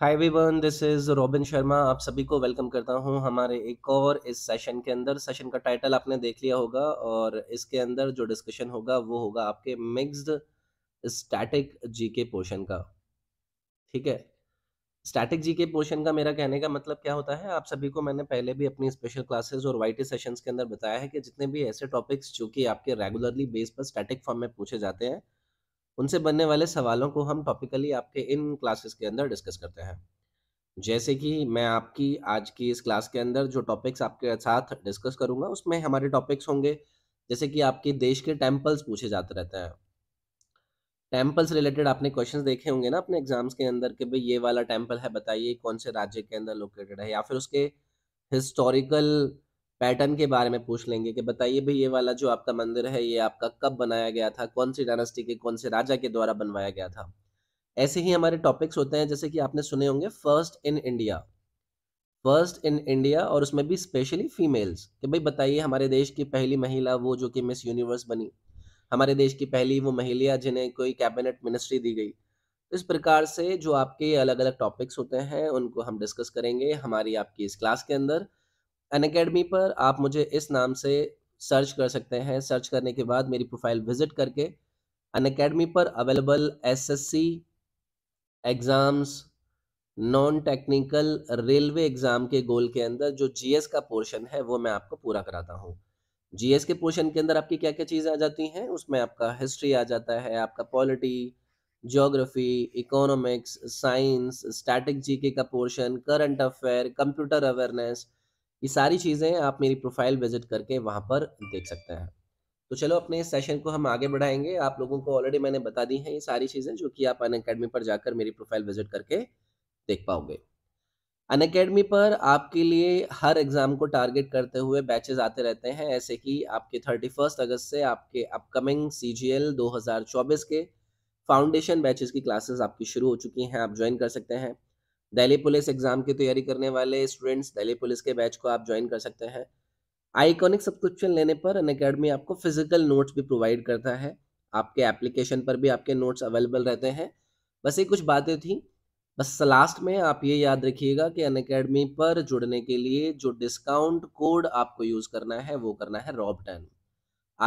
hi everyone this is Robin Sharma आप सभी को वेलकम करता हूं हमारे एक और इस सेशन के अंदर सेशन का टाइटल आपने देख लिया होगा और इसके अंदर जो डिस्कशन होगा वो होगा आपके मिक्स्ड स्टैटिक जीके पोर्शन का ठीक है स्टैटिक जीके पोर्शन का मेरा कहने का मतलब क्या होता है आप सभी को मैंने पहले भी अपनी स्पेशल क्लासेस और वाई सेशन के अंदर बताया है कि जितने भी ऐसे टॉपिक्स जो कि आपके रेगुलरली बेस पर स्टैटिक फॉर्म में पूछे जाते हैं उनसे बनने वाले सवालों को हम टॉपिकली आपके इन क्लासेस के अंदर डिस्कस करते हैं जैसे कि मैं आपकी आज की इस क्लास के अंदर जो टॉपिक्स आपके साथ डिस्कस करूंगा उसमें हमारे टॉपिक्स होंगे जैसे कि आपके देश के टेम्पल्स पूछे जाते रहते हैं टेम्पल्स रिलेटेड आपने क्वेश्चंस देखे होंगे ना अपने एग्जाम्स के अंदर कि भाई ये वाला टेम्पल है बताइए कौन से राज्य के अंदर लोकेटेड है या फिर उसके हिस्टोरिकल पैटर्न के बारे में पूछ लेंगे कि बताइए भाई ये वाला जो आपका मंदिर है ये आपका कब बनाया गया था कौन सी डायनेस्टी के कौन से राजा के द्वारा बनवाया गया था ऐसे ही हमारे टॉपिक्स होते हैं जैसे कि आपने सुने होंगे first in India first in India और उसमें भी स्पेशली फीमेल्स कि भाई बताइए हमारे देश की पहली महिला वो जो कि मिस यूनिवर्स बनी हमारे देश की पहली वो महिला जिन्हें कोई कैबिनेट मिनिस्ट्री दी गई इस प्रकार से जो आपके अलग अलग टॉपिक्स होते हैं उनको हम डिस्कस करेंगे हमारी आपकी इस क्लास के अंदर अनकेडमी पर आप मुझे इस नाम से सर्च कर सकते हैं सर्च करने के बाद मेरी प्रोफाइल विजिट करके अनकेडमी पर available SSC exams non technical railway exam के गोल के अंदर जो जीएस का पोर्शन है वो मैं आपको पूरा कराता हूँ जीएस के पोर्शन के अंदर आपकी क्या क्या चीज़ें आ जाती हैं उसमें आपका हिस्ट्री आ जाता है आपका polity geography economics science static GK का portion current affair computer awareness ये सारी चीज़ें आप मेरी प्रोफाइल विजिट करके वहाँ पर देख सकते हैं तो चलो अपने इस सेशन को हम आगे बढ़ाएंगे आप लोगों को ऑलरेडी मैंने बता दी हैं ये सारी चीज़ें जो कि आप अन अकेडमी पर जाकर मेरी प्रोफाइल विजिट करके देख पाओगे अन अकेडमी पर आपके लिए हर एग्ज़ाम को टारगेट करते हुए बैचेज आते रहते हैं ऐसे कि आपके थर्टी फर्स्ट अगस्त से आपके अपकमिंग सी जी एल दो हज़ार चौबीस के फाउंडेशन बैचेज की क्लासेस आपकी शुरू हो चुकी हैं आप ज्वाइन कर सकते हैं दिल्ली पुलिस एग्जाम की तैयारी करने वाले स्टूडेंट्स दिल्ली पुलिस के बैच को आप ज्वाइन कर सकते हैं आइकॉनिक सब्सक्रिप्शन लेने पर अन अकेडमी आपको फिजिकल नोट्स भी प्रोवाइड करता है आपके एप्लीकेशन पर भी आपके नोट्स अवेलेबल रहते हैं बस ये कुछ बातें थी बस लास्ट में आप ये याद रखिएगा कि अन अकेडमी पर जुड़ने के लिए जो डिस्काउंट कोड आपको यूज़ करना है वो करना है रॉब टेन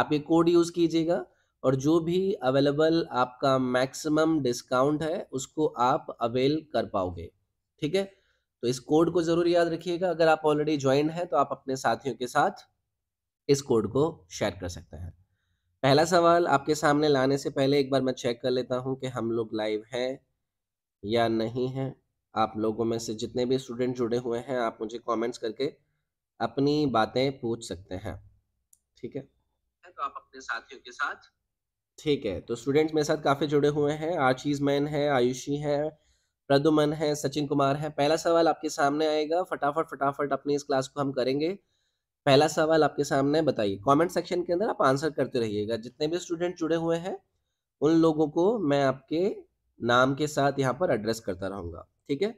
आप ये कोड यूज़ कीजिएगा और जो भी अवेलेबल आपका मैक्सिमम डिस्काउंट है उसको आप अवेल कर पाओगे ठीक है तो इस कोड को जरूर याद रखिएगा अगर आप ऑलरेडी ज्वाइन हैं तो आप अपने साथियों के साथ इस कोड को शेयर कर सकते हैं पहला सवाल आपके सामने लाने से पहले एक बार मैं चेक कर लेता हूं कि हम लोग लाइव हैं या नहीं हैं आप लोगों में से जितने भी स्टूडेंट जुड़े हुए हैं आप मुझे कमेंट्स करके अपनी बातें पूछ सकते हैं ठीक है तो आप अपने साथियों के साथ ठीक है तो स्टूडेंट्स मेरे साथ काफ़ी जुड़े हुए हैं आर्चीज मैन है आयुषी है प्रदुमन है सचिन कुमार है पहला सवाल आपके सामने आएगा फटाफट फटाफट अपनी इस क्लास को हम करेंगे पहला सवाल आपके सामने बताइए कमेंट सेक्शन के अंदर आप आंसर करते रहिएगा जितने भी स्टूडेंट जुड़े हुए हैं उन लोगों को मैं आपके नाम के साथ यहाँ पर एड्रेस करता रहूंगा ठीक है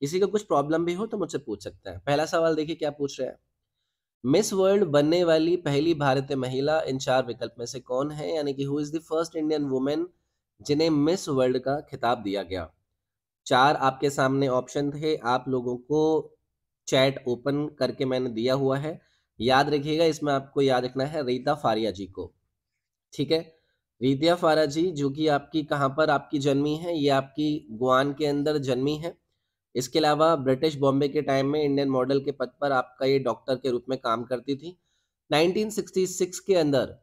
किसी का कुछ प्रॉब्लम भी हो तो मुझसे पूछ सकते हैं पहला सवाल देखिए क्या पूछ रहे हैं मिस वर्ल्ड बनने वाली पहली भारतीय महिला इन चार विकल्प में से कौन है यानी कि who is the first Indian women जिन्हें मिस वर्ल्ड का खिताब दिया गया चार आपके सामने ऑप्शन थे आप लोगों को चैट ओपन करके मैंने दिया हुआ है याद रखिएगा इसमें आपको याद रखना है रीता फारिया जी को ठीक है रीतिया फारा जी जो कि आपकी कहाँ पर आपकी जन्मी है ये आपकी गुआन के अंदर जन्मी है इसके अलावा ब्रिटिश बॉम्बे के टाइम में इंडियन मॉडल के पद पर आपका ये डॉक्टर के रूप में काम करती थी 1966 के अंदर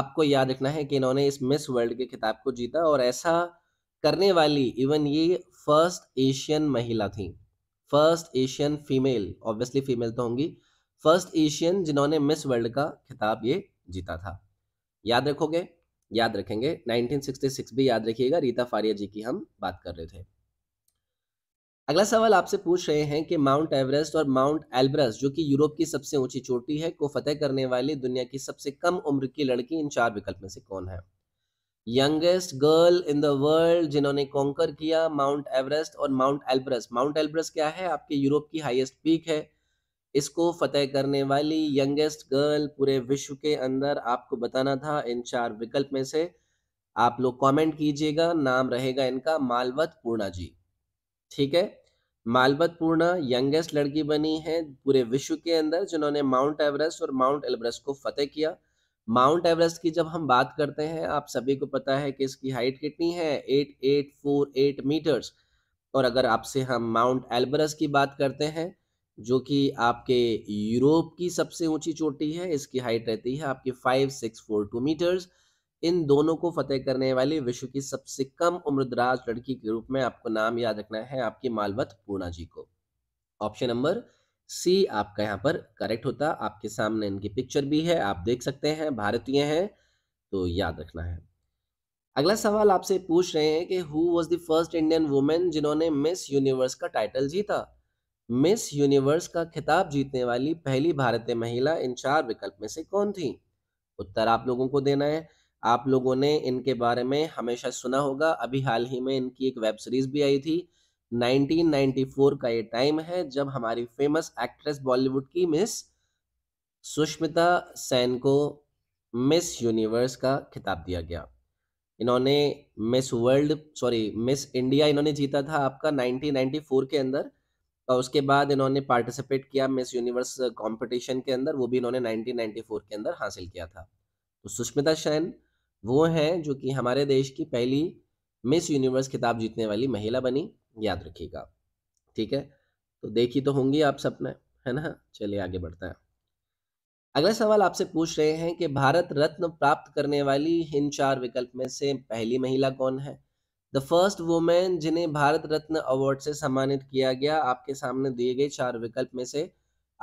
आपको याद रखना है कि इन्होंने इस मिस वर्ल्ड के खिताब को जीता और ऐसा करने वाली इवन ये फर्स्ट एशियन महिला थी first Asian female obviously female तो होंगी फर्स्ट एशियन जिन्होंने मिस वर्ल्ड का खिताब ये जीता था याद रखोगे याद रखेंगे 1966 भी याद रखिएगा रीता फारिया जी की हम बात कर रहे थे अगला सवाल आपसे पूछ रहे हैं कि माउंट एवरेस्ट और माउंट एल्ब्रस जो कि यूरोप की सबसे ऊंची चोटी है को फतेह करने वाली दुनिया की सबसे कम उम्र की लड़की इन चार विकल्प में से कौन है youngest girl in the world जिन्होंने कॉन्कर किया माउंट एवरेस्ट और माउंट एल्ब्रस माउंट एल्ब्रस क्या है आपके यूरोप की हाईएस्ट पीक है इसको फतेह करने वाली यंगेस्ट गर्ल पूरे विश्व के अंदर आपको बताना था इन चार विकल्प में से आप लोग कमेंट कीजिएगा नाम रहेगा इनका मालवत पूर्णा जी ठीक है मालवत पूर्णा यंगेस्ट लड़की बनी है पूरे विश्व के अंदर जिन्होंने माउंट एवरेस्ट और माउंट एल्ब्रस को फतेह किया माउंट एवरेस्ट की जब हम बात करते हैं आप सभी को पता है कि इसकी हाइट कितनी है eight eight four eight metres और अगर आपसे हम माउंट एल्बरस की बात करते हैं जो कि आपके यूरोप की सबसे ऊंची चोटी है इसकी हाइट रहती है आपकी five six four two metres इन दोनों को फतेह करने वाली विश्व की सबसे कम उम्रदराज लड़की के रूप में आपको नाम याद रखना है आपकी मालवत पूर्णा जी को ऑप्शन नंबर सी आपका यहाँ पर करेक्ट होता आपके सामने इनकी पिक्चर भी है आप देख सकते हैं भारतीय हैं तो याद रखना है अगला सवाल आपसे पूछ रहे हैं कि who was the first Indian women जिन्होंने मिस यूनिवर्स का टाइटल जीता मिस यूनिवर्स का खिताब जीतने वाली पहली भारतीय महिला इन चार विकल्प में से कौन थी उत्तर आप लोगों को देना है आप लोगों ने इनके बारे में हमेशा सुना होगा अभी हाल ही में इनकी एक वेब सीरीज भी आई थी 1994 का ये टाइम है जब हमारी फेमस एक्ट्रेस बॉलीवुड की मिस सुष्मिता सेन को मिस यूनिवर्स का खिताब दिया गया इन्होंने Miss World sorry Miss India इन्होंने जीता था आपका 1994 के अंदर और उसके बाद इन्होंने पार्टिसिपेट किया मिस यूनिवर्स कंपटीशन के अंदर वो भी इन्होंने 1994 के अंदर हासिल किया था तो सुष्मिता सेन वो हैं जो कि हमारे देश की पहली मिस यूनिवर्स खिताब जीतने वाली महिला बनी याद रखिएगा ठीक है तो देखी तो होंगी आप सपने है ना चलिए आगे बढ़ते हैं अगला सवाल आपसे पूछ रहे हैं कि भारत रत्न प्राप्त करने वाली इन चार विकल्प में से पहली महिला कौन है द फर्स्ट वुमेन जिन्हें भारत रत्न अवार्ड से सम्मानित किया गया आपके सामने दिए गए चार विकल्प में से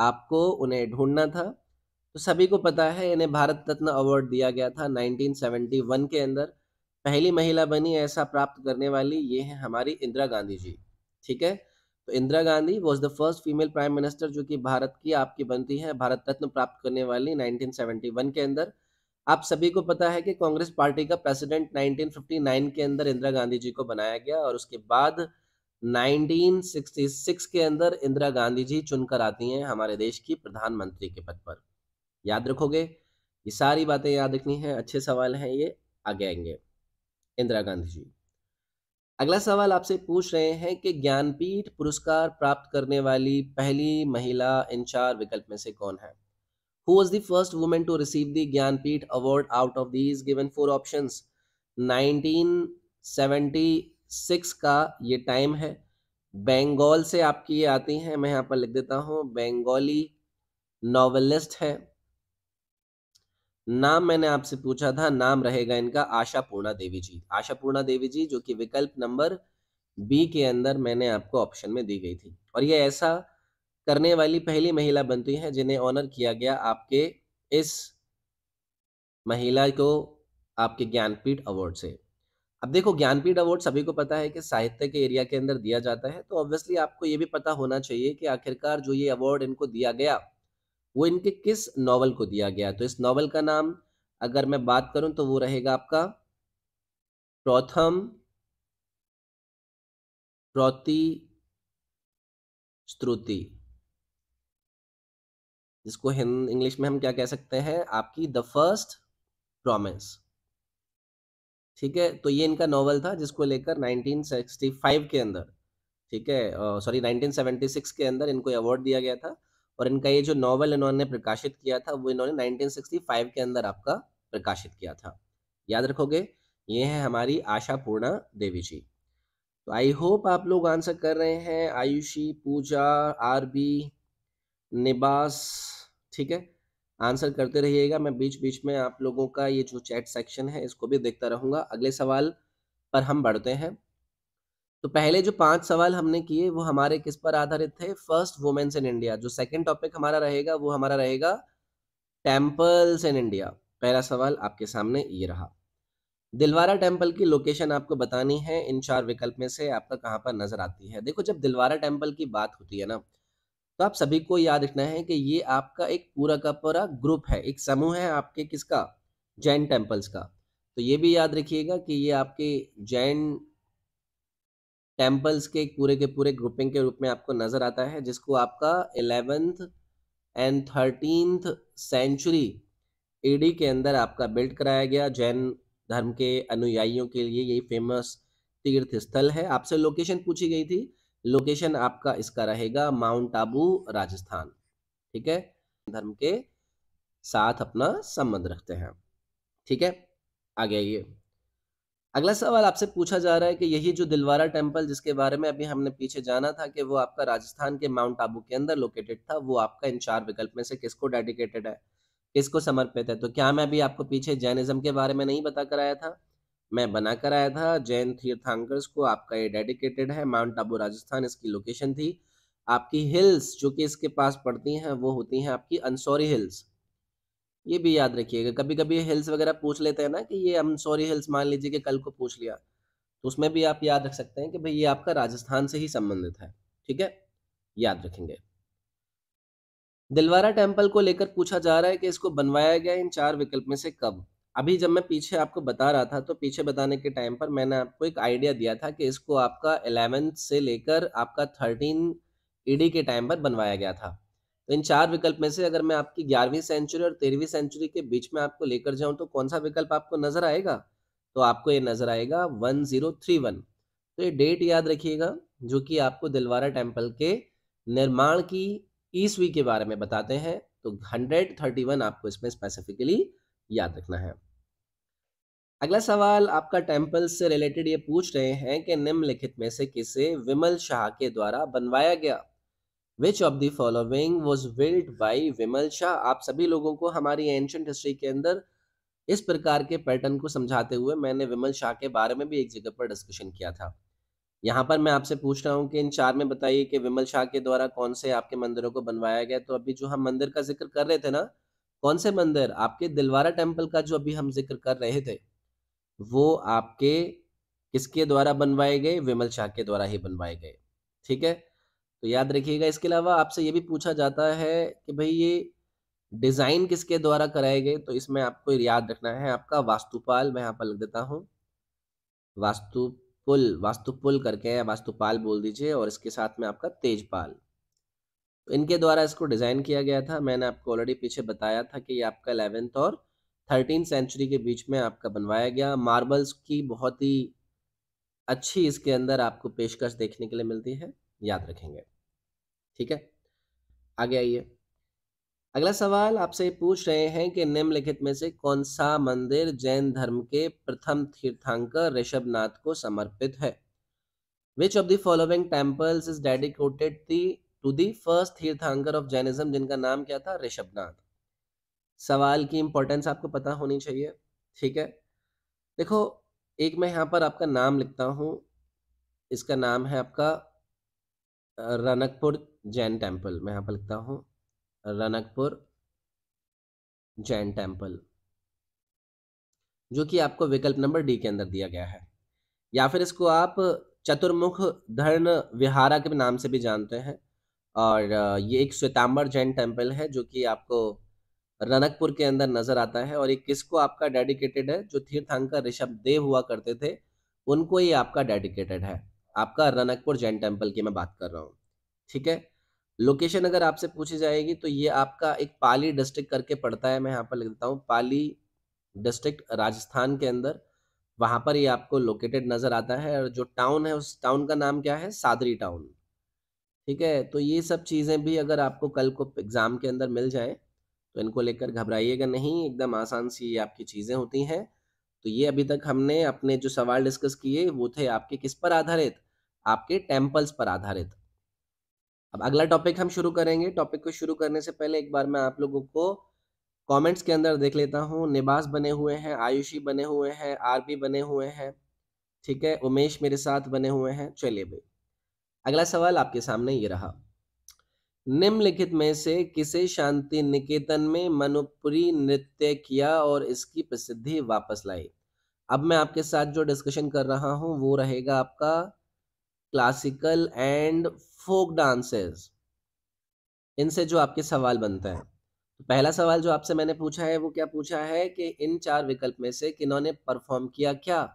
आपको उन्हें ढूंढना था तो सभी को पता है इन्हें भारत रत्न अवार्ड दिया गया था 1971 के अंदर पहली महिला बनी ऐसा प्राप्त करने वाली ये है हमारी इंदिरा गांधी जी ठीक है तो Indira Gandhi was the first female prime minister जो कि भारत की आपकी बनती है भारत रत्न प्राप्त करने वाली 1971 के अंदर आप सभी को पता है कि कांग्रेस पार्टी का प्रेसिडेंट 1959 के अंदर इंदिरा गांधी जी को बनाया गया और उसके बाद 1966 के अंदर इंदिरा गांधी जी चुनकर आती हैं हमारे देश की प्रधानमंत्री के पद पर याद रखोगे ये सारी बातें याद रखनी है अच्छे सवाल हैं ये आगे आएंगे इंदिरा गांधी जी अगला सवाल आपसे पूछ रहे हैं कि ज्ञानपीठ पुरस्कार प्राप्त करने वाली पहली महिला इन चार विकल्प में से कौन है who was the first women to receive the Jnanpith award out of these given four option seventy six का ये टाइम है बेंगाल से आपकी ये आती हैं मैं यहाँ पर लिख देता हूँ बेंगोली नॉवलिस्ट हैं नाम मैंने आपसे पूछा था नाम रहेगा इनका आशा पूर्णा देवी जी आशा पूर्णा देवी जी जो कि विकल्प नंबर बी के अंदर मैंने आपको ऑप्शन में दी गई थी और ये ऐसा करने वाली पहली महिला बनती है जिन्हें ऑनर किया गया आपके इस महिला को आपके ज्ञानपीठ अवार्ड से अब देखो ज्ञानपीठ अवार्ड सभी को पता है कि साहित्य के एरिया के अंदर दिया जाता है तो ऑब्वियसली आपको ये भी पता होना चाहिए कि आखिरकार जो ये अवार्ड इनको दिया गया वो इनके किस नावल को दिया गया तो इस नावल का नाम अगर मैं बात करूं तो वो रहेगा आपका प्रथम प्रति श्रुति जिसको हिंद इंग्लिश में हम क्या कह सकते हैं आपकी द फर्स्ट प्रॉमिस ठीक है तो ये इनका नॉवल था जिसको लेकर 1965 के अंदर ठीक है सॉरी uh, 1976 के अंदर इनको अवार्ड दिया गया था और इनका ये जो नॉवल इन्होंने प्रकाशित किया था वो इन्होंने 1965 के अंदर आपका प्रकाशित किया था याद रखोगे ये है हमारी आशा पूर्णा देवी जी तो आई होप आप लोग आंसर कर रहे हैं आयुषी पूजा आरबी निबास ठीक है आंसर करते रहिएगा मैं बीच बीच में आप लोगों का ये जो चैट सेक्शन है इसको भी देखता रहूंगा अगले सवाल पर हम बढ़ते हैं तो पहले जो पांच सवाल हमने किए वो हमारे किस पर आधारित थे फर्स्ट वुमेन्स इन इंडिया जो सेकंड टॉपिक हमारा रहेगा वो हमारा रहेगा टेम्पल्स इन इंडिया पहला सवाल आपके सामने ये रहा दिलवारा टेम्पल की लोकेशन आपको बतानी है इन चार विकल्प में से आपका कहाँ पर नजर आती है देखो जब दिलवारा टेम्पल की बात होती है ना तो आप सभी को याद रखना है कि ये आपका एक पूरा का पूरा ग्रुप है एक समूह है आपके किसका जैन टेम्पल्स का तो ये भी याद रखिएगा कि ये आपके जैन टेम्पल्स के पूरे के पूरे ग्रुपिंग के रूप में आपको नज़र आता है जिसको आपका eleventh and thirteenth century AD के अंदर आपका बिल्ड कराया गया जैन धर्म के अनुयायियों के लिए यही फेमस तीर्थ स्थल है आपसे लोकेशन पूछी गई थी लोकेशन आपका इसका रहेगा माउंट आबू राजस्थान ठीक है धर्म के साथ अपना संबंध रखते हैं ठीक है आगे आइए अगला सवाल आपसे पूछा जा रहा है कि यही जो दिलवारा टेम्पल जिसके बारे में अभी हमने पीछे जाना था कि वो आपका राजस्थान के माउंट आबू के अंदर लोकेटेड था वो आपका इन चार विकल्प में से किसको डेडिकेटेड है किसको समर्पित है तो क्या मैं अभी आपको पीछे जैनिज्म के बारे में नहीं बता कर आया था मैं बना कर आया था जैन तीर्थांकर्स को आपका ये डेडिकेटेड है माउंट आबू राजस्थान इसकी लोकेशन थी आपकी हिल्स जो कि इसके पास पड़ती हैं वो होती हैं आपकी अनसोरी हिल्स ये भी याद रखिएगा कभी कभी हिल्स वगैरह पूछ लेते हैं ना कि ये हम सॉरी हिल्स मान लीजिए कि कल को पूछ लिया तो उसमें भी आप याद रख सकते हैं कि भाई ये आपका राजस्थान से ही संबंधित है ठीक है याद रखेंगे दिलवारा टेम्पल को लेकर पूछा जा रहा है कि इसको बनवाया गया इन चार विकल्प में से कब अभी जब मैं पीछे आपको बता रहा था तो पीछे बताने के टाइम पर मैंने आपको एक आइडिया दिया था कि इसको आपका एलेवेंथ से लेकर आपका थर्टीन ईडी के टाइम पर बनवाया गया था तो इन चार विकल्प में से अगर मैं आपकी ग्यारहवीं सेंचुरी और तेरहवीं सेंचुरी के बीच में आपको लेकर जाऊं तो कौन सा विकल्प आपको नजर आएगा तो आपको ये नजर आएगा वन जीरो थ्री वन तो ये डेट याद रखिएगा जो कि आपको दिलवारा टेम्पल के निर्माण की ईस्वी के बारे में बताते हैं तो हंड्रेड थर्टी वन आपको इसमें स्पेसिफिकली याद रखना है अगला सवाल आपका टेम्पल से रिलेटेड ये पूछ रहे हैं कि निम्नलिखित में से किसे विमल शाह के द्वारा बनवाया गया which of the following was built by Vimal Shah आप सभी लोगों को हमारी एंशंट हिस्ट्री के अंदर इस प्रकार के पैटर्न को समझाते हुए मैंने विमल शाह के बारे में भी एक जगह पर डिस्कशन किया था यहाँ पर मैं आपसे पूछ रहा हूँ कि इन चार में बताइए कि विमल शाह के द्वारा कौन से आपके मंदिरों को बनवाया गया तो अभी जो हम मंदिर का जिक्र कर रहे थे ना कौन से मंदिर आपके दिलवारा टेम्पल का जो अभी हम जिक्र कर रहे थे वो आपके किसके द्वारा बनवाए गए विमल शाह के द्वारा ही बनवाए गए ठीक है तो याद रखिएगा इसके अलावा आपसे ये भी पूछा जाता है कि भाई ये डिज़ाइन किसके द्वारा कराए गए तो इसमें आपको याद रखना है आपका वास्तुपाल मैं यहाँ पर लिख देता हूँ वास्तुपुल वास्तुपुल करके या वास्तुपाल बोल दीजिए और इसके साथ में आपका तेजपाल तो इनके द्वारा इसको डिज़ाइन किया गया था मैंने आपको ऑलरेडी पीछे बताया था कि ये आपका अलेवेंथ और थर्टीन सेंचुरी के बीच में आपका बनवाया गया मार्बल्स की बहुत ही अच्छी इसके अंदर आपको पेशकश देखने के लिए मिलती है याद रखेंगे ठीक है आगे आइए अगला सवाल आपसे पूछ रहे हैं कि निम्नलिखित में से कौन सा मंदिर जैन धर्म के प्रथम तीर्थंकर ऋषभनाथ को समर्पित है which of the following temples is dedicated the to the first tirthankara of Jainism जिनका नाम क्या था ऋषभनाथ सवाल की इंपॉर्टेंस आपको पता होनी चाहिए ठीक है देखो एक मैं यहाँ पर आपका नाम लिखता हूँ इसका नाम है आपका रनकपुर जैन टेम्पल मैं यहाँ पर लिखता हूँ रनकपुर जैन टेम्पल जो कि आपको विकल्प नंबर डी के अंदर दिया गया है या फिर इसको आप चतुर्मुख धर्म विहारा के नाम से भी जानते हैं और ये एक श्वेतांबर जैन टेम्पल है जो कि आपको रनकपुर के अंदर नजर आता है और ये किसको आपका डेडिकेटेड है जो तीर्थांकर ऋषभ देव हुआ करते थे उनको ये आपका डेडिकेटेड है आपका रनकपुर जैन टेम्पल की मैं बात कर रहा हूँ ठीक है लोकेशन अगर आपसे पूछी जाएगी तो ये आपका एक पाली डिस्ट्रिक्ट करके पड़ता है मैं यहाँ पर लिख देता हूँ पाली डिस्ट्रिक्ट राजस्थान के अंदर वहाँ पर ये आपको लोकेटेड नज़र आता है और जो टाउन है उस टाउन का नाम क्या है सादरी टाउन ठीक है तो ये सब चीज़ें भी अगर आपको कल को एग्ज़ाम के अंदर मिल जाए तो इनको लेकर घबराइएगा नहीं एकदम आसान सी आपकी चीज़ें होती हैं तो ये अभी तक हमने अपने जो सवाल डिस्कस किए वो थे आपके किस पर आधारित आपके टेम्पल्स पर आधारित अब अगला टॉपिक हम शुरू करेंगे टॉपिक को शुरू करने से पहले एक बार मैं आप लोगों को कमेंट्स के अंदर देख लेता हूँ निबास बने हुए हैं आयुषी बने हुए हैं आरबी बने हुए हैं ठीक है उमेश मेरे साथ बने हुए हैं चलिए भाई अगला सवाल आपके सामने ये रहा निम्नलिखित में से किसे शांति निकेतन में मनुपुरी नृत्य किया और इसकी प्रसिद्धि वापस लाई अब मैं आपके साथ जो डिस्कशन कर रहा हूं वो रहेगा आपका क्लासिकल एंड फोक डांसेस इनसे जो आपके सवाल बनता है तो पहला सवाल जो आपसे मैंने पूछा है वो क्या पूछा है कि इन चार विकल्प में से किन्होंने परफॉर्म किया क्या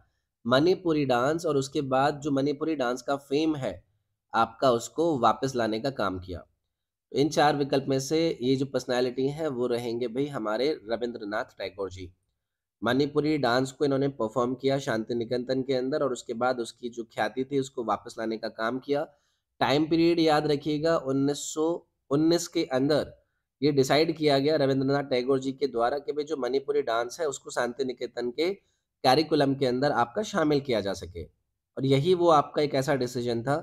मणिपुरी डांस और उसके बाद जो मणिपुरी डांस का फेम है आपका उसको वापस लाने का काम किया इन चार विकल्प में से ये जो पर्सनालिटी हैं वो रहेंगे भाई हमारे रविंद्रनाथ टैगोर जी मणिपुरी डांस को इन्होंने परफॉर्म किया शांति निकेतन के अंदर और उसके बाद उसकी जो ख्याति थी उसको वापस लाने का काम किया टाइम पीरियड याद रखिएगा 1919 के अंदर ये डिसाइड किया गया रविंद्रनाथ टैगोर जी के द्वारा कि भाई जो मणिपुरी डांस है उसको शांति निकेतन के कैरिकुलम के अंदर आपका शामिल किया जा सके और यही वो आपका एक ऐसा डिसीजन था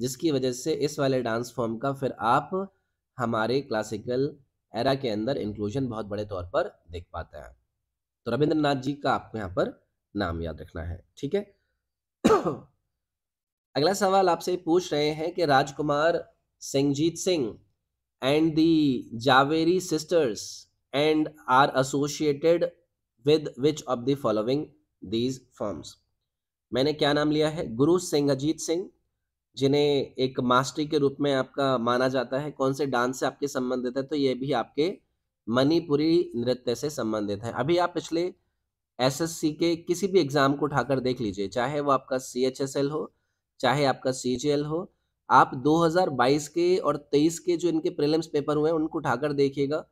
जिसकी वजह से इस वाले डांस फॉर्म का फिर आप हमारे क्लासिकल एरा के अंदर इंक्लूजन बहुत बड़े तौर पर देख पाते हैं तो रविंद्रनाथ जी का आपको यहाँ पर नाम याद रखना है ठीक है अगला सवाल आपसे पूछ रहे हैं कि Rajkumar Singhajit Singh and the Jhaveri sisters and are associated with which of the following these forms मैंने क्या नाम लिया है गुरु सिंह अजीत सिंह जिन्हें एक मास्टरी के रूप में आपका माना जाता है कौन से डांस से आपके संबंधित है तो ये भी आपके मणिपुरी नृत्य से संबंधित है अभी आप पिछले एसएससी के किसी भी एग्जाम को उठाकर देख लीजिए चाहे वो आपका सी हो चाहे आपका सी हो आप 2022 के और 23 के जो इनके प्रीलिम्स पेपर हुए हैं उनको उठाकर देखिएगा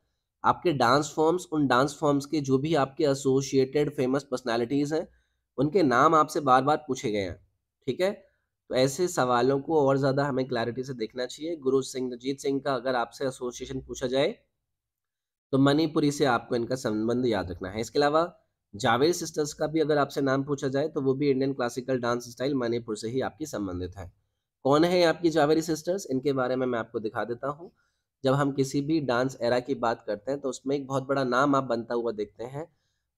आपके डांस फॉर्म्स उन डांस फॉर्म्स के जो भी आपके एसोसिएटेड फेमस पर्सनालिटीज़ हैं उनके नाम आपसे बार बार पूछे गए हैं ठीक है तो ऐसे सवालों को और ज़्यादा हमें क्लैरिटी से देखना चाहिए गुरु सिंह नवजीत सिंह का अगर आपसे एसोसिएशन पूछा जाए तो मणिपुरी से आपको इनका संबंध याद रखना है इसके अलावा जावेद सिस्टर्स का भी अगर आपसे नाम पूछा जाए तो वो भी Indian classical dance style Manipur से ही आपकी संबंधित है कौन है आपकी जावेरी सिस्टर्स इनके बारे में मैं आपको दिखा देता हूँ जब हम किसी भी डांस एरा की बात करते हैं तो उसमें एक बहुत बड़ा नाम आप बनता हुआ देखते हैं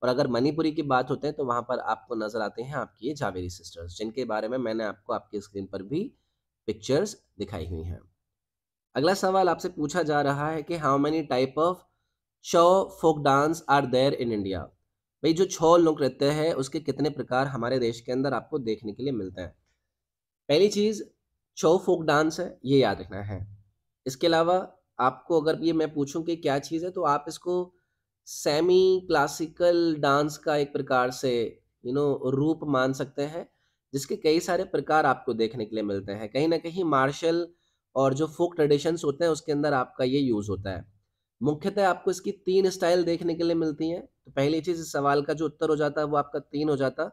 और अगर मणिपुरी की बात होते हैं तो वहाँ पर आपको नजर आते हैं आपकी ये जावेरी सिस्टर्स जिनके बारे में मैंने आपको आपकी स्क्रीन पर भी पिक्चर्स दिखाई हुई हैं अगला सवाल आपसे पूछा जा रहा है कि how many type of show folk dance are there in India भाई जो छो लोक नृत्य है उसके कितने प्रकार हमारे देश के अंदर आपको देखने के लिए मिलते हैं पहली चीज़ छो फोक डांस है ये याद रखना है इसके अलावा आपको अगर ये मैं पूछूं कि क्या चीज़ है तो आप इसको सेमी क्लासिकल डांस का एक प्रकार से यू you नो know, रूप मान सकते हैं जिसके कई सारे प्रकार आपको देखने के लिए मिलते हैं कहीं ना कहीं मार्शल और जो फोक ट्रेडिशंस होते हैं उसके अंदर आपका ये यूज़ होता है मुख्यतः आपको इसकी तीन स्टाइल देखने के लिए मिलती हैं तो पहली चीज़ इस सवाल का जो उत्तर हो जाता है वो आपका तीन हो जाता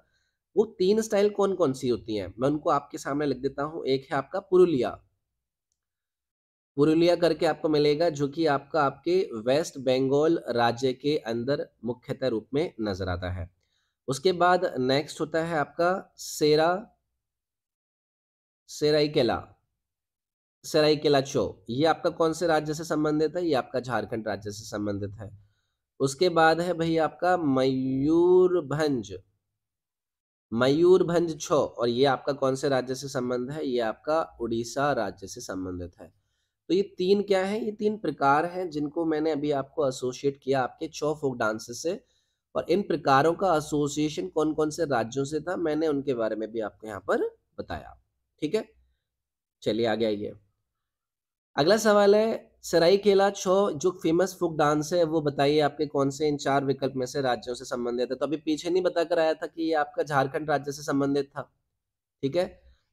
वो तीन स्टाइल कौन कौन सी होती हैं मैं उनको आपके सामने लिख देता हूँ एक है आपका पुरुलिया पुरुलिया करके आपको मिलेगा जो कि आपका आपके वेस्ट बंगाल राज्य के अंदर मुख्यतः रूप में नजर आता है उसके बाद नेक्स्ट होता है आपका सेरा सेराइकेला सराइकेला चो ये आपका कौन से राज्य से संबंधित है ये आपका झारखंड राज्य से संबंधित है उसके बाद है भाई आपका मयूरभंज मयूरभंज छो और ये आपका कौन से राज्य से संबंध है ये आपका उड़ीसा राज्य से संबंधित है तो ये तीन क्या है ये तीन प्रकार हैं जिनको मैंने अभी आपको एसोसिएट किया आपके छो फोक डांसेस से और इन प्रकारों का एसोसिएशन कौन कौन से राज्यों से था मैंने उनके बारे में भी आपको यहाँ पर बताया ठीक है चलिए आगे आइए अगला सवाल है सराई केला छो जो फेमस फोक डांस है वो बताइए आपके कौन से इन चार विकल्प में से राज्यों से संबंधित है तो अभी पीछे नहीं बताकर आया था कि ये आपका झारखंड राज्य से संबंधित था ठीक है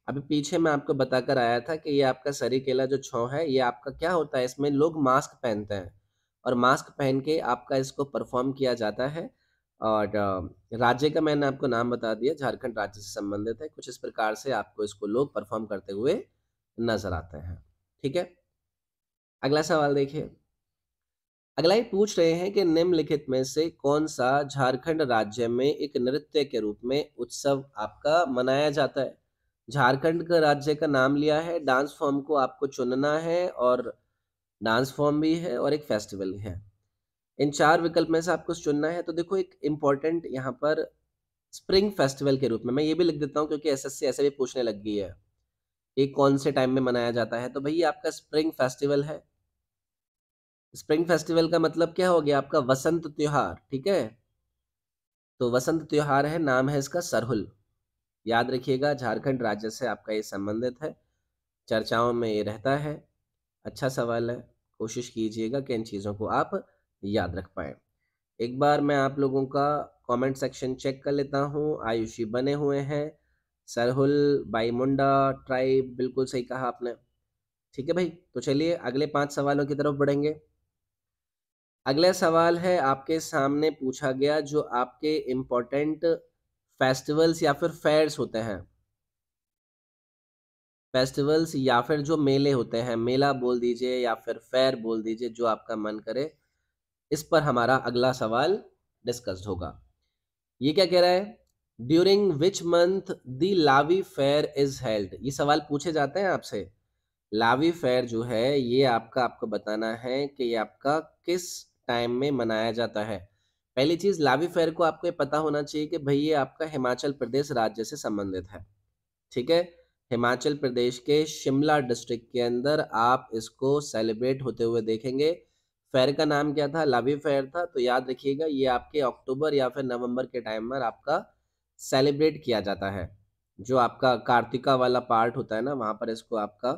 अभी पीछे मैं आपको बताकर आया था कि ये आपका सरी केला जो छौ है ये आपका क्या होता है इसमें लोग मास्क पहनते हैं और मास्क पहन के आपका इसको परफॉर्म किया जाता है और राज्य का मैंने आपको नाम बता दिया झारखंड राज्य से संबंधित है कुछ इस प्रकार से आपको इसको लोग परफॉर्म करते हुए नजर आते हैं ठीक है अगला सवाल देखिए अगला ही पूछ रहे हैं कि निम्नलिखित में से कौन सा झारखंड राज्य में एक नृत्य के रूप में उत्सव आपका मनाया जाता है झारखंड का राज्य का नाम लिया है डांस फॉर्म को आपको चुनना है और डांस फॉर्म भी है और एक फेस्टिवल है इन चार विकल्प में से आपको चुनना है तो देखो एक इम्पॉर्टेंट यहाँ पर स्प्रिंग फेस्टिवल के रूप में मैं ये भी लिख देता हूँ क्योंकि एस ऐसे भी पूछने लग गई है ये कौन से टाइम में मनाया जाता है तो भाई आपका स्प्रिंग फेस्टिवल है स्प्रिंग फेस्टिवल का मतलब क्या हो गया आपका वसंत त्योहार ठीक है तो वसंत त्योहार है नाम है इसका सरहुल याद रखिएगा झारखंड राज्य से आपका ये संबंधित है चर्चाओं में ये रहता है अच्छा सवाल है कोशिश कीजिएगा कि इन चीज़ों को आप याद रख पाए एक बार मैं आप लोगों का कमेंट सेक्शन चेक कर लेता हूँ आयुषी बने हुए हैं सरहुल बाई मुंडा ट्राइब बिल्कुल सही कहा आपने ठीक है भाई तो चलिए अगले पांच सवालों की तरफ बढ़ेंगे अगला सवाल है आपके सामने पूछा गया जो आपके इम्पोर्टेंट फेस्टिवल्स या फिर फेयर्स होते हैं फेस्टिवल्स या फिर जो मेले होते हैं मेला बोल दीजिए या फिर फेयर बोल दीजिए जो आपका मन करे इस पर हमारा अगला सवाल डिस्कस्ड होगा ये क्या कह रहा है ड्यूरिंग विच मंथ दी लावी फेयर इज हेल्ड ये सवाल पूछे जाते हैं आपसे लावी फेयर जो है ये आपका आपको बताना है कि ये आपका किस टाइम में मनाया जाता है पहली चीज लावी फेयर को आपको ये पता होना चाहिए कि भाई ये आपका हिमाचल प्रदेश राज्य से संबंधित है ठीक है हिमाचल प्रदेश के शिमला डिस्ट्रिक्ट के अंदर आप इसको सेलिब्रेट होते हुए देखेंगे फेयर का नाम क्या था लावी फेयर था तो याद रखिएगा ये आपके अक्टूबर या फिर नवंबर के टाइम पर आपका सेलिब्रेट किया जाता है जो आपका कार्तिका वाला पार्ट होता है ना वहाँ पर इसको आपका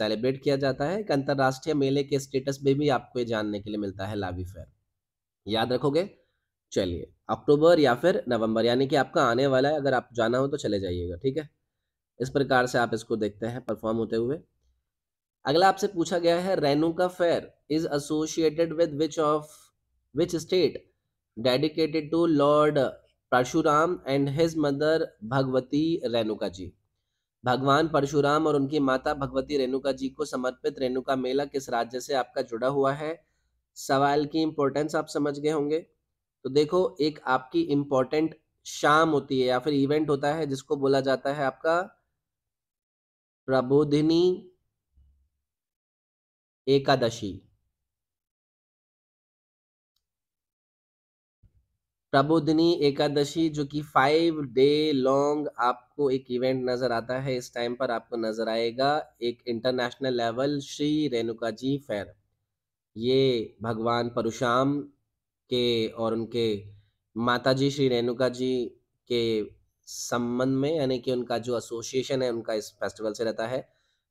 सेलिब्रेट किया जाता है एक अंतर्राष्ट्रीय मेले के स्टेटस में भी आपको ये जानने के लिए मिलता है लावी फेयर याद रखोगे चलिए अक्टूबर या फिर नवंबर यानी कि आपका आने वाला है अगर आप जाना हो तो चले जाइएगा ठीक है इस प्रकार से आप इसको देखते हैं परफॉर्म होते हुए अगला आपसे पूछा गया है Renuka fair is associated with which of which state dedicated to lord Parshuram and his mother Bhagwati Renuka ji भगवान परशुराम और उनकी माता भगवती रेणुका जी को समर्पित रेणुका मेला किस राज्य से आपका जुड़ा हुआ है सवाल की इंपॉर्टेंस आप समझ गए होंगे तो देखो एक आपकी इंपॉर्टेंट शाम होती है या फिर इवेंट होता है जिसको बोला जाता है आपका प्रबोधिनी एकादशी प्रबोधिनी एकादशी जो कि फाइव डे लॉन्ग आपको एक इवेंट नजर आता है इस टाइम पर आपको नजर आएगा एक international level Shri Renuka ji fair ये भगवान परशुराम के और उनके माताजी श्री रेणुका जी के संबंध में यानी कि उनका जो एसोसिएशन है उनका इस फेस्टिवल से रहता है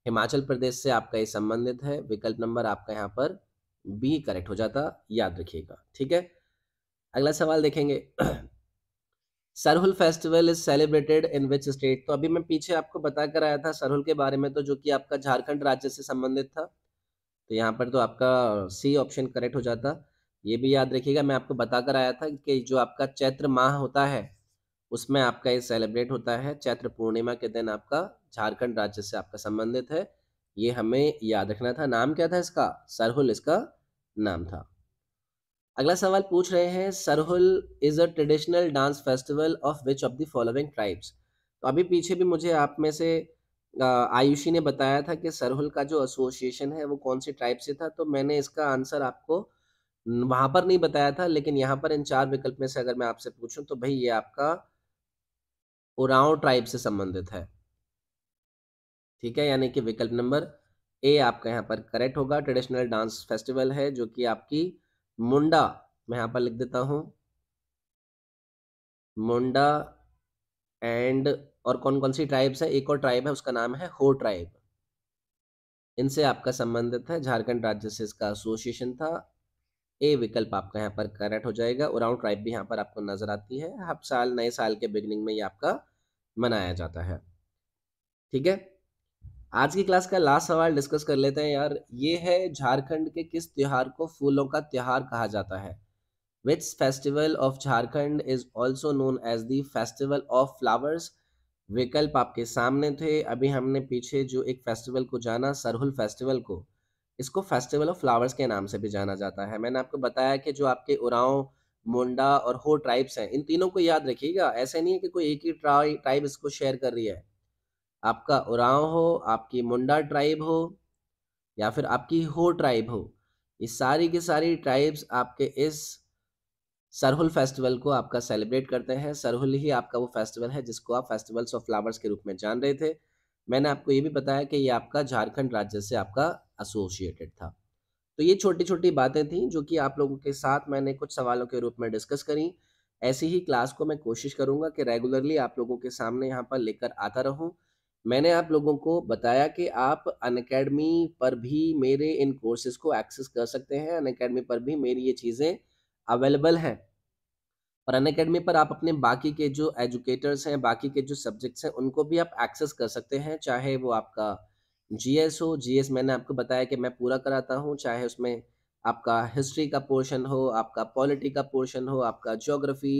हिमाचल प्रदेश से आपका ये संबंधित है विकल्प नंबर आपका यहाँ पर बी करेक्ट हो जाता याद रखिएगा ठीक है अगला सवाल देखेंगे Sarhul festival is celebrated in which state तो अभी मैं पीछे आपको बता कर आया था सरहुल के बारे में तो जो कि आपका झारखंड राज्य से संबंधित था तो यहाँ पर तो आपका सी ऑप्शन करेक्ट हो जाता ये भी याद रखिएगा मैं आपको बताकर आया था कि जो आपका चैत्र माह होता है उसमें आपका ये सेलिब्रेट होता है चैत्र पूर्णिमा के दिन आपका झारखंड राज्य से आपका संबंधित है ये हमें याद रखना था नाम क्या था इसका सरहुल इसका नाम था अगला सवाल पूछ रहे हैं Sarhul is a traditional dance festival of which of the following tribes तो अभी पीछे भी मुझे आप में से आयुषी ने बताया था कि सरहुल का जो एसोसिएशन है वो कौन सी ट्राइब से था तो मैंने इसका आंसर आपको वहां पर नहीं बताया था लेकिन यहाँ पर इन चार विकल्प में से अगर मैं आपसे पूछूं तो भाई ये आपका उराव ट्राइब से संबंधित है ठीक है यानी कि विकल्प नंबर ए आपका यहाँ पर करेक्ट होगा ट्रेडिशनल डांस फेस्टिवल है जो कि आपकी मुंडा मैं यहाँ पर लिख देता हूँ मुंडा एंड और कौन कौन सी ट्राइब्स है एक और ट्राइब है उसका नाम है हो ट्राइब इनसे आपका संबंधित है झारखंड राज्य से इसका एसोसिएशन था ए विकल्प आपका यहाँ पर करेक्ट हो जाएगा उराउंड ट्राइब भी यहाँ पर आपको नजर आती है हर साल नए साल के बिगनिंग में ये आपका मनाया जाता है ठीक है आज की क्लास का लास्ट सवाल डिस्कस कर लेते हैं यार ये है झारखंड के किस त्योहार को फूलों का त्योहार कहा जाता है which festival of Jharkhand is also known as the festival of flowers विकल्प आपके सामने थे अभी हमने पीछे जो एक फेस्टिवल को जाना सरहुल फेस्टिवल को इसको फेस्टिवल ऑफ फ्लावर्स के नाम से भी जाना जाता है मैंने आपको बताया कि जो आपके उराव मुंडा और हो ट्राइब्स हैं इन तीनों को याद रखिएगा ऐसे नहीं है कि कोई एक ही ट्राइब इसको शेयर कर रही है आपका उराव हो आपकी मुंडा ट्राइब हो या फिर आपकी हो ट्राइब हो ये सारी की सारी ट्राइब्स आपके इस सरहुल फेस्टिवल को आपका सेलिब्रेट करते हैं सरहुल ही आपका वो फेस्टिवल है जिसको आप फेस्टिवल्स ऑफ फ्लावर्स के रूप में जान रहे थे मैंने आपको ये भी बताया कि ये आपका झारखंड राज्य से आपका एसोसिएटेड था तो ये छोटी छोटी बातें थी जो कि आप लोगों के साथ मैंने कुछ सवालों के रूप में डिस्कस करी ऐसी ही क्लास को मैं कोशिश करूँगा कि रेगुलरली आप लोगों के सामने यहाँ पर लेकर आता रहूँ मैंने आप लोगों को बताया कि आप अन पर भी मेरे इन कोर्सेज को एक्सेस कर सकते हैं अन पर भी मेरी ये चीज़ें अवेलेबल हैं और अन पर आप अपने बाकी के जो एजुकेटर्स हैं बाकी के जो सब्जेक्ट्स हैं उनको भी आप एक्सेस कर सकते हैं चाहे वो आपका जीएस हो जीएस मैंने आपको बताया कि मैं पूरा कराता हूँ चाहे उसमें आपका हिस्ट्री का पोर्शन हो आपका पॉलिटी का पोर्शन हो आपका ज्योग्राफी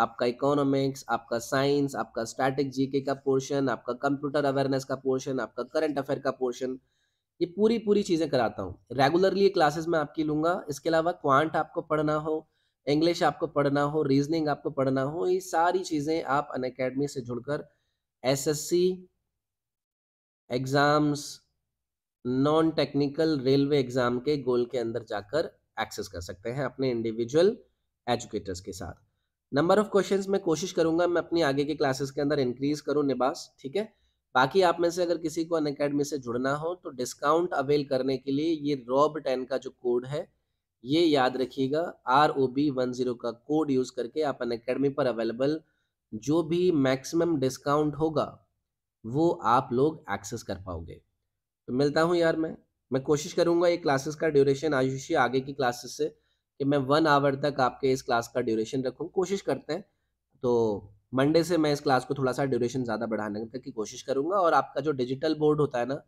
आपका इकोनॉमिक्स आपका साइंस आपका स्टैटिक जीके का पोर्शन आपका कंप्यूटर अवेयरनेस का पोर्शन आपका करंट अफेयर का पोर्शन ये पूरी पूरी चीज़ें कराता हूँ रेगुलरली क्लासेस मैं आपकी लूँगा इसके अलावा क्वांट आपको पढ़ना हो इंग्लिश आपको पढ़ना हो रीजनिंग आपको पढ़ना हो ये सारी चीज़ें आप अन से जुड़कर एस exams non technical railway exam के गोल के अंदर जाकर एक्सेस कर सकते हैं अपने इंडिविजुअल एजुकेटर्स के साथ नंबर ऑफ क्वेश्चंस मैं कोशिश करूंगा मैं अपनी आगे की क्लासेस के अंदर इंक्रीज करूं निबास ठीक है बाकी आप में से अगर किसी को अन अकेडमी से जुड़ना हो तो डिस्काउंट अवेल करने के लिए ये रॉब टेन का जो कोड है ये याद रखिएगा R O B one zero का कोड यूज़ करके आप अन अकेडमी पर अवेलेबल जो भी मैक्सिमम डिस्काउंट होगा वो आप लोग एक्सेस कर पाओगे तो मिलता हूँ यार मैं मैं कोशिश करूँगा ये क्लासेस का ड्यूरेशन आयुषी आगे की क्लासेस से कि मैं वन आवर तक आपके इस क्लास का ड्यूरेशन रखूँ कोशिश करते हैं तो मंडे से मैं इस क्लास को थोड़ा सा ड्यूरेशन ज़्यादा बढ़ाने तक की कोशिश करूँगा और आपका जो डिजिटल बोर्ड होता है ना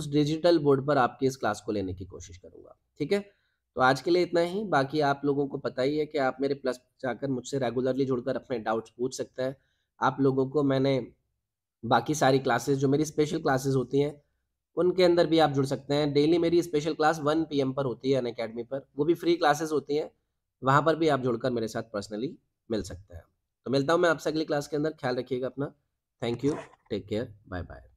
उस डिजिटल बोर्ड पर आपकी इस क्लास को लेने की कोशिश करूँगा ठीक है तो आज के लिए इतना ही बाकी आप लोगों को पता ही है कि आप मेरे प्लस जाकर मुझसे रेगुलरली जुड़कर अपने डाउट्स पूछ सकते हैं आप लोगों को मैंने बाकी सारी क्लासेस जो मेरी स्पेशल क्लासेस होती हैं उनके अंदर भी आप जुड़ सकते हैं डेली मेरी स्पेशल क्लास वन पी पर होती है अन अकेडमी पर वो भी फ्री क्लासेस होती हैं वहाँ पर भी आप जुड़कर मेरे साथ पर्सनली मिल सकते हैं तो मिलता हूँ मैं आपसे अगली क्लास के अंदर ख्याल रखिएगा अपना thank you take care bye bye